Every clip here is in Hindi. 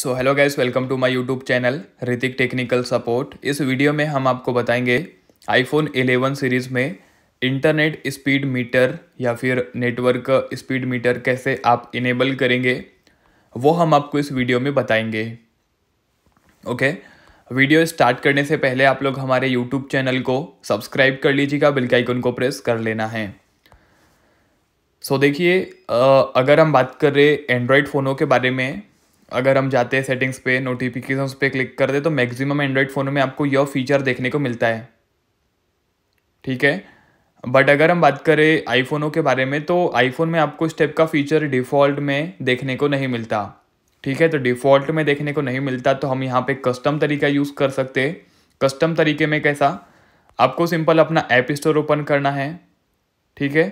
so hello guys welcome to my YouTube channel Hrithik technical support इस वीडियो में हम आपको बताएंगे आईफोन 11 सीरीज़ में इंटरनेट स्पीड मीटर या फिर नेटवर्क स्पीड मीटर कैसे आप इनेबल करेंगे वो हम आपको इस वीडियो में बताएंगे ओके वीडियो स्टार्ट करने से पहले आप लोग हमारे यूट्यूब चैनल को सब्सक्राइब कर लीजिएगा बिल के आइकन को प्रेस कर लेना है सो so, देखिए अगर हम बात कर रहे एंड्रॉयड फ़ोनों के बारे में अगर हम जाते हैं सेटिंग्स पे नोटिफिकेशन पे क्लिक कर दे तो मैक्सिमम एंड्रॉयड फ़ोनों में आपको यह फीचर देखने को मिलता है ठीक है बट अगर हम बात करें आईफोनों के बारे में तो आईफोन में आपको इस टाइप का फीचर डिफ़ॉल्ट में देखने को नहीं मिलता ठीक है तो डिफ़ॉल्ट में देखने को नहीं मिलता तो हम यहाँ पे कस्टम तरीका यूज़ कर सकते कस्टम तरीके में कैसा आपको सिंपल अपना ऐप स्टोर ओपन करना है ठीक है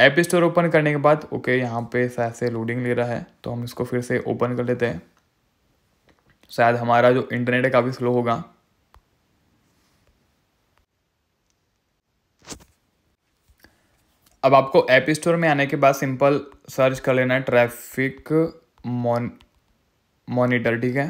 ऐप स्टोर ओपन करने के बाद ओके यहाँ पे शायद से लोडिंग ले रहा है तो हम इसको फिर से ओपन कर लेते हैं शायद हमारा जो इंटरनेट है काफ़ी स्लो होगा अब आपको ऐप स्टोर में आने के बाद सिंपल सर्च कर लेना है ट्रैफिक मॉन मॉनिटर ठीक है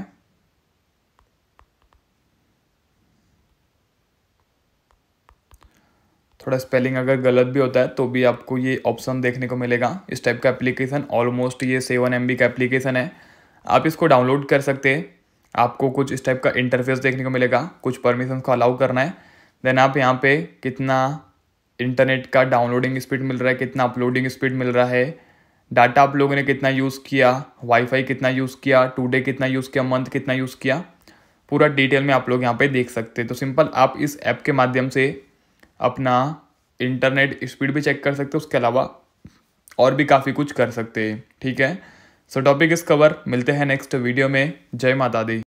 थोड़ा स्पेलिंग अगर गलत भी होता है तो भी आपको ये ऑप्शन देखने को मिलेगा इस टाइप का एप्लीकेशन ऑलमोस्ट ये सेवन एम का एप्लीकेशन है आप इसको डाउनलोड कर सकते हैं आपको कुछ इस टाइप का इंटरफेस देखने को मिलेगा कुछ परमिशन को अलाउ करना है देन आप यहाँ पे कितना इंटरनेट का डाउनलोडिंग स्पीड मिल रहा है कितना अपलोडिंग स्पीड मिल रहा है डाटा आप लोगों ने कितना यूज़ किया वाईफाई कितना यूज़ किया टू डे कितना यूज़ किया मंथ कितना यूज़ किया पूरा डिटेल में आप लोग यहाँ पे देख सकते हैं तो सिंपल आप इस ऐप के माध्यम से अपना इंटरनेट स्पीड भी चेक कर सकते हो उसके अलावा और भी काफ़ी कुछ कर सकते हैं ठीक है सो टॉपिक इस कवर मिलते हैं नेक्स्ट वीडियो में जय माता दी